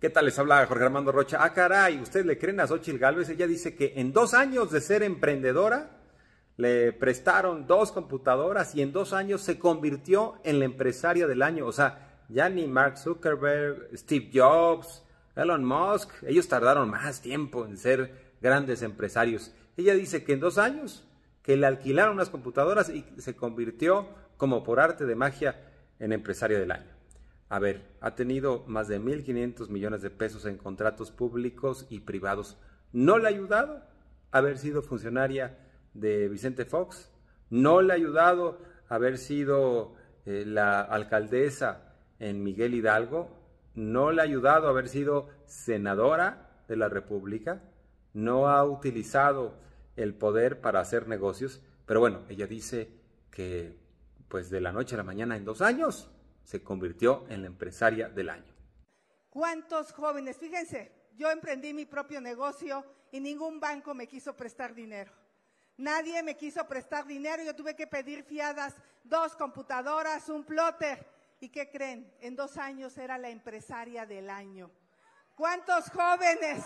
¿Qué tal les habla Jorge Armando Rocha? Ah, caray, ¿ustedes le creen a Xochitl Galvez? Ella dice que en dos años de ser emprendedora le prestaron dos computadoras y en dos años se convirtió en la empresaria del año. O sea, ya ni Mark Zuckerberg, Steve Jobs, Elon Musk, ellos tardaron más tiempo en ser grandes empresarios. Ella dice que en dos años que le alquilaron unas computadoras y se convirtió como por arte de magia en empresario del año. A ver, ha tenido más de 1.500 millones de pesos en contratos públicos y privados. ¿No le ha ayudado haber sido funcionaria de Vicente Fox? ¿No le ha ayudado haber sido eh, la alcaldesa en Miguel Hidalgo? ¿No le ha ayudado haber sido senadora de la República? ¿No ha utilizado el poder para hacer negocios? Pero bueno, ella dice que pues de la noche a la mañana en dos años se convirtió en la empresaria del año. ¿Cuántos jóvenes? Fíjense, yo emprendí mi propio negocio y ningún banco me quiso prestar dinero. Nadie me quiso prestar dinero, yo tuve que pedir fiadas dos computadoras, un plotter. ¿Y qué creen? En dos años era la empresaria del año. ¿Cuántos jóvenes?